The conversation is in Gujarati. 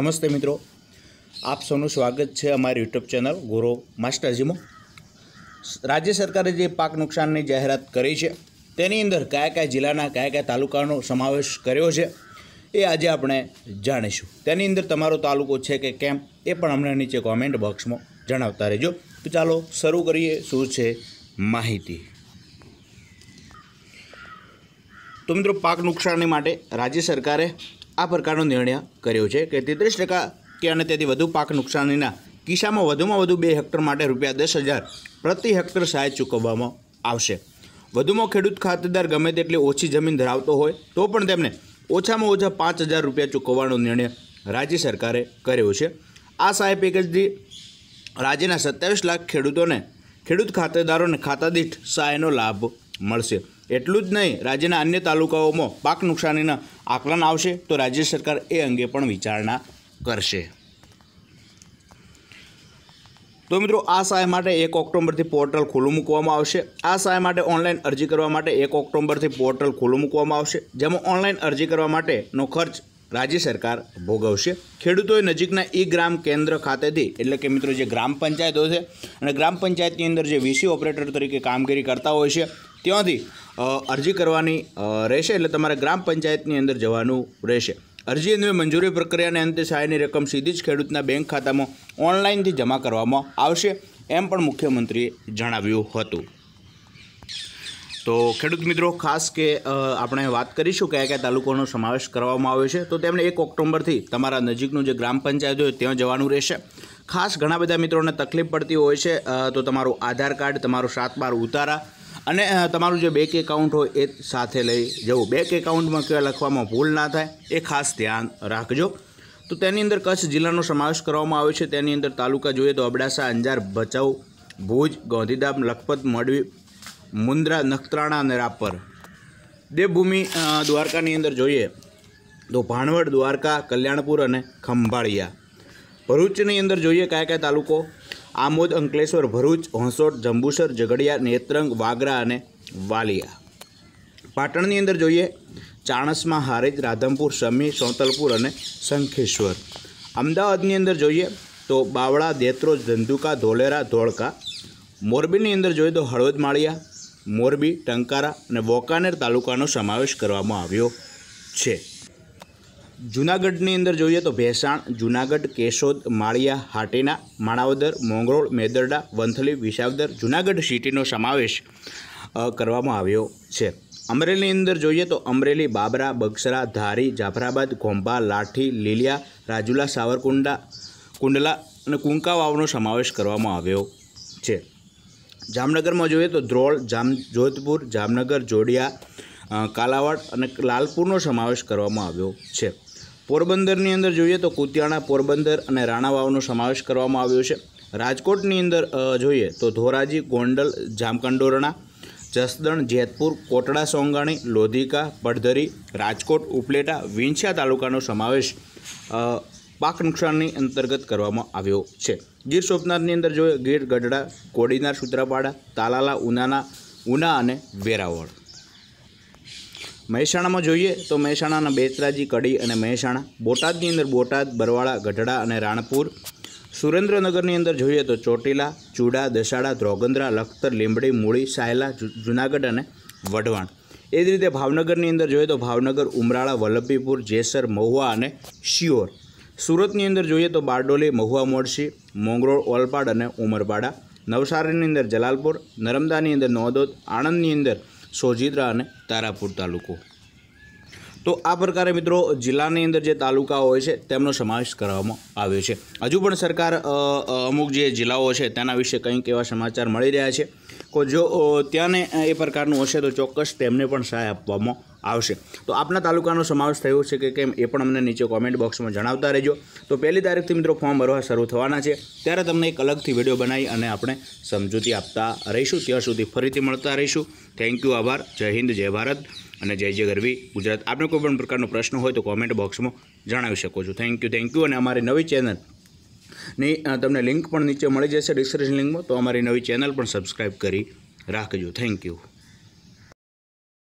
નમસ્તે મિત્રો આપ સૌનું સ્વાગત છે અમારી યુટ્યુબ ચેનલ ગુરો માસ્ટરજીમાં રાજ્ય સરકારે જે પાક નુકસાનની જાહેરાત કરી છે તેની અંદર કયા કયા જિલ્લાના કયા કયા તાલુકાનો સમાવેશ કર્યો છે એ આજે આપણે જાણીશું તેની અંદર તમારો તાલુકો છે કે કેમ એ પણ અમને નીચે કોમેન્ટ બોક્સમાં જણાવતા રહેજો તો ચાલો શરૂ કરીએ શું છે માહિતી તો મિત્રો પાક નુકસાની માટે રાજ્ય સરકારે આ પ્રકારનો નિર્ણય કર્યો છે કે તેત્રીસ ટકા કે અને તેથી વધુ પાક નુકસાનીના કિસ્સામાં વધુમાં વધુ બે હેક્ટર માટે રૂપિયા દસ હજાર પ્રતિ હેક્ટર સહાય ચૂકવવામાં આવશે વધુમાં ખેડૂત ખાતેદાર ગમે તેટલી ઓછી જમીન ધરાવતો હોય તો પણ તેમને ઓછામાં ઓછા પાંચ હજાર રૂપિયા ચૂકવવાનો નિર્ણય રાજ્ય સરકારે કર્યો છે આ સહાય પેકેજથી રાજ્યના સત્યાવીસ લાખ ખેડૂતોને ખેડૂત ખાતેદારોને ખાતાદીઠ સહાયનો લાભ મળશે એટલું જ નહીં રાજ્યના અન્ય તાલુકાઓમાં પાક નુકસાનીના આકલન આવશે તો રાજ્ય સરકાર એ અંગે પણ વિચારણા કરશે તો મિત્રો આ સહાય માટે એક ઓક્ટોબરથી પોર્ટલ ખુલ્લું મૂકવામાં આવશે આ સહાય માટે ઓનલાઈન અરજી કરવા માટે એક ઓક્ટોબરથી પોર્ટલ ખુલ્લું મૂકવામાં આવશે જેમાં ઓનલાઈન અરજી કરવા માટેનો ખર્ચ રાજ્ય સરકાર ભોગવશે ખેડૂતોએ નજીકના ઈ ગ્રામ કેન્દ્ર ખાતેથી એટલે કે મિત્રો જે ગ્રામ પંચાયતો છે અને ગ્રામ પંચાયતની અંદર જે વીસી ઓપરેટર તરીકે કામગીરી કરતા હોય છે ત્યાંથી અરજી કરવાની રહેશે એટલે તમારે ગ્રામ પંચાયતની અંદર જવાનું રહેશે અરજી અને મંજૂરી પ્રક્રિયાને અંતે સહાયની રકમ સીધી જ ખેડૂતના બેંક ખાતામાં ઓનલાઈનથી જમા કરવામાં આવશે એમ પણ મુખ્યમંત્રીએ જણાવ્યું હતું તો ખેડૂત મિત્રો ખાસ કે આપણે વાત કરીશું કયા કયા તાલુકાનો સમાવેશ કરવામાં આવ્યો છે તો તેમણે એક ઓક્ટોબરથી તમારા નજીકનું જે ગ્રામ પંચાયત હોય ત્યાં જવાનું રહેશે ખાસ ઘણા બધા મિત્રોને તકલીફ પડતી હોય છે તો તમારું આધાર કાર્ડ તમારું સાત બાર ઉતારા અને તમારું જે બેંક એકાઉન્ટ હોય એ સાથે લઈ જવું બેંક એકાઉન્ટમાં કયા લખવામાં ભૂલ ના થાય એ ખાસ ધ્યાન રાખજો તો તેની અંદર કચ્છ જિલ્લાનો સમાવેશ કરવામાં આવ્યો છે તેની અંદર તાલુકા જોઈએ તો અબડાસા અંજાર ભચાઉ ભુજ ગાંધીધામ લખપત મોડવી મુન્દ્રા નખત્રાણા અને રાપર દેવભૂમિ દ્વારકાની અંદર જોઈએ તો ભાણવડ દ્વારકા કલ્યાણપુર અને ખંભાળિયા ભરૂચની અંદર જોઈએ કયા કયા તાલુકો આમોદ અંકલેશ્વર ભરૂચ હોંસોટ જંબુસર ઝઘડિયા નેત્રંગ વાગરા અને વાલિયા પાટણની અંદર જોઈએ ચાણસમાં હારેજ રાધમપુર શમી સોંતલપુર અને શંખેશ્વર અમદાવાદની અંદર જોઈએ તો બાવળા દેત્રોજ ધંધુકા ધોલેરા ધોળકા મોરબીની અંદર જોઈએ તો હળવદ માળિયા મોરબી ટંકારા અને વોકાનેર તાલુકાનો સમાવેશ કરવામાં આવ્યો છે જૂનાગઢની અંદર જોઈએ તો ભેસાણ જૂનાગઢ કેશોદ માળિયા હાટીના માણાવદર મોંગરોળ મેદરડા વંથલી વિસાવદર જૂનાગઢ સિટીનો સમાવેશ કરવામાં આવ્યો છે અમરેલી અંદર જોઈએ તો અમરેલી બાબરા બક્સરા ધારી જાફરાબાદ ઘોંભા લાઠી લીલિયા રાજુલા સાવરકુંડા કુંડલા અને કુંકાવાવનો સમાવેશ કરવામાં આવ્યો છે જામનગરમાં જોઈએ તો ધ્રોળ જામ જોધપુર જામનગર જોડિયા કાલાવાડ અને લાલપુરનો સમાવેશ કરવામાં આવ્યો છે પોરબંદરની અંદર જોઈએ તો કુતિયાણા પોરબંદર અને રાણાવાવનો સમાવેશ કરવામાં આવ્યો છે રાજકોટની અંદર જોઈએ તો ધોરાજી ગોંડલ જામકંડોરણા જસદણ જેતપુર કોટડા સોંગાણી લોધિકા પડધરી રાજકોટ ઉપલેટા વિંછિયા તાલુકાનો સમાવેશ પાક નુકસાનની અંતર્ગત કરવામાં આવ્યો છે ગીર સોમનાથની અંદર જોઈએ ગીર ગઢડા કોડીનાર સુત્રાપાડા તાલાલા ઉનાના ઉના અને વેરાવળ મહેસાણામાં જોઈએ તો મહેસાણાના બેતરાજી કડી અને મહેસાણા બોટાદની અંદર બોટાદ બરવાળા ગઢડા અને રાણપુર સુરેન્દ્રનગરની અંદર જોઈએ તો ચોટીલા ચૂડા દસાડા ધ્રોગંદ્રા લખતર લીંબડી મૂળી સાયલા જુનાગઢ અને વઢવાણ એ જ રીતે ભાવનગરની અંદર જોઈએ તો ભાવનગર ઉમરાળા વલ્લભીપુર જેસર મહુવા અને શિયોર સુરતની અંદર જોઈએ તો બારડોલી મહુવા મોડસી મોંગરોળ ઓલપાડ અને ઉમરપાડા નવસારીની અંદર જલાલપુર નર્મદાની અંદર નવદોદ આણંદની અંદર સોજિત્રા અને તારાપુર તાલુકો તો આ પ્રકારે મિત્રો જિલ્લાની અંદર જે તાલુકાઓ હોય છે તેમનો સમાવેશ કરવામાં આવ્યો છે હજુ પણ સરકાર અમુક જે જિલ્લાઓ છે તેના વિશે કંઈક એવા સમાચાર મળી રહ્યા છે કો જો ત્યાંને એ પ્રકારનું હશે તો ચોક્કસ તેમને પણ સહાય આપવામાં આવશે તો આપના તાલુકાનો સમાવેશ થયો છે કે કેમ એ પણ અમને નીચે કોમેન્ટ બોક્સમાં જણાવતા રહેજો તો પહેલી તારીખથી મિત્રો ફોર્મ ભરવા શરૂ થવાના છે ત્યારે તમને એક અલગથી વિડીયો બનાવી અને આપણે સમજૂતી આપતા રહીશું ત્યાં સુધી ફરીથી મળતા રહીશું થેન્ક યુ આભાર જય હિન્દ જય ભારત અને જય જય ગરવી ગુજરાત આપને કોઈ પણ પ્રકારનો પ્રશ્ન હોય તો કોમેન્ટ બોક્સમાં જણાવી શકો છો થેન્ક યુ થેન્ક યુ અને અમારી નવી ચેનલ ની તમને લિંક પણ નીચે મળી જશે ડિસ્ક્રિપ્શન લિંકમાં તો અમારી નવી ચેનલ પણ સબસ્ક્રાઈબ કરી રાખજો થેન્ક યુ